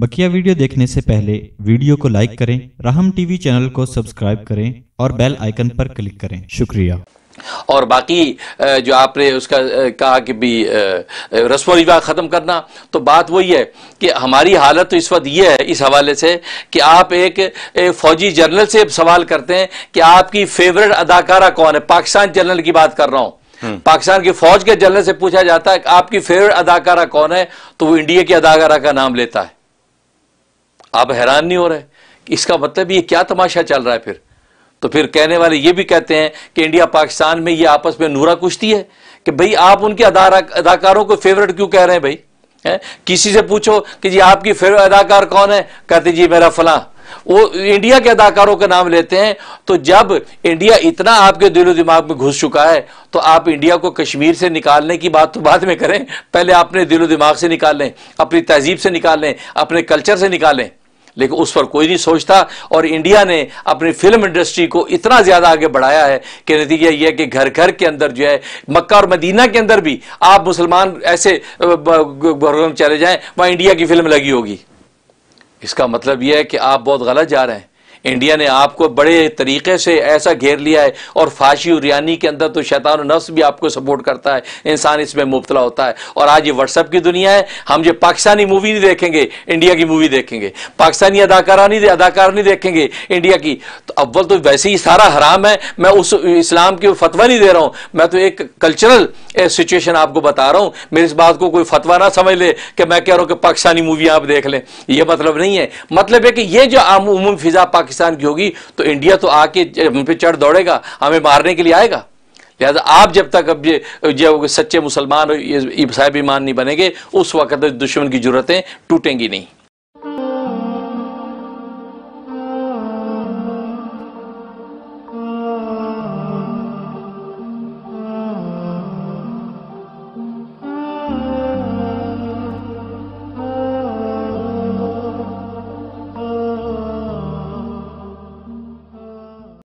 बकिया वीडियो देखने से पहले वीडियो को लाइक करें राहम टीवी चैनल को सब्सक्राइब करें और बेल आइकन पर क्लिक करें शुक्रिया और बाकी जो आपने उसका कहा कि भी रस्म रिवाज ख़त्म करना तो बात वही है कि हमारी हालत तो इस वक्त ये है इस हवाले से कि आप एक, एक फ़ौजी जर्नल से सवाल करते हैं कि आपकी फेवरेट अदाकारा कौन है पाकिस्तान जनरल की बात कर रहा हूँ हम्म। पाकिस्तान की फौज के जनरल से पूछा जाता है आपकी फेवरेट अदाकारा कौन है तो वो इंडिया की अदाकारा का नाम लेता है आप हैरान नहीं हो रहे इसका मतलब ये क्या तमाशा चल रहा है फिर तो फिर कहने वाले ये भी कहते हैं कि इंडिया पाकिस्तान में ये आपस में नूरा कुश्ती है कि भाई आप उनके अदाकारों को फेवरेट क्यों कह रहे हैं भाई है? किसी से पूछो कि जी आपकी फेवरेट अदाकार कौन है कहते जी मेरा फला वो इंडिया के अदाकारों का नाम लेते हैं तो जब इंडिया इतना आपके दिलो दिमाग में घुस चुका है तो आप इंडिया को कश्मीर से निकालने की बात तो बाद में करें पहले अपने दिलो दिमाग से निकाल लें अपनी तहजीब से निकाल लें अपने कल्चर से निकालें लेकिन उस पर कोई नहीं सोचता और इंडिया ने अपनी फिल्म इंडस्ट्री को इतना ज़्यादा आगे बढ़ाया है कि नतीजा यह है कि घर घर के अंदर जो है मक्का और मदीना के अंदर भी आप मुसलमान ऐसे चले जाएं वहां इंडिया की फिल्म लगी होगी इसका मतलब यह है कि आप बहुत गलत जा रहे हैं इंडिया ने आपको बड़े तरीके से ऐसा घेर लिया है और फाशी उरियानी के अंदर तो शैतान नफ्स भी आपको सपोर्ट करता है इंसान इसमें मुबतला होता है और आज ये व्हाट्सअप की दुनिया है हम जो पाकिस्तानी मूवी नहीं देखेंगे इंडिया की मूवी देखेंगे पाकिस्तानी अदाकारा नहीं अदाकार नहीं देखेंगे इंडिया की तो अव्वल तो वैसे ही सारा हराम है मैं उस इस्लाम की फतवा नहीं दे रहा हूँ मैं तो एक कल्चरल सिचुएशन आपको बता रहा हूँ मेरी इस बात को कोई फतवा ना समझ ले कि मैं कह रहा हूँ कि पाकिस्तानी मूवी आप देख लें यह मतलब नहीं है मतलब है कि ये जो उमूम फिजा पाकिस्तान पाकिस्तान की होगी तो इंडिया तो आके हम पे चढ़ दौड़ेगा हमें मारने के लिए आएगा लिहाजा आप जब तक अब ये जब सच्चे मुसलमान साहिब ईमान नहीं बनेंगे उस वक्त दुश्मन की जरूरतें टूटेंगी नहीं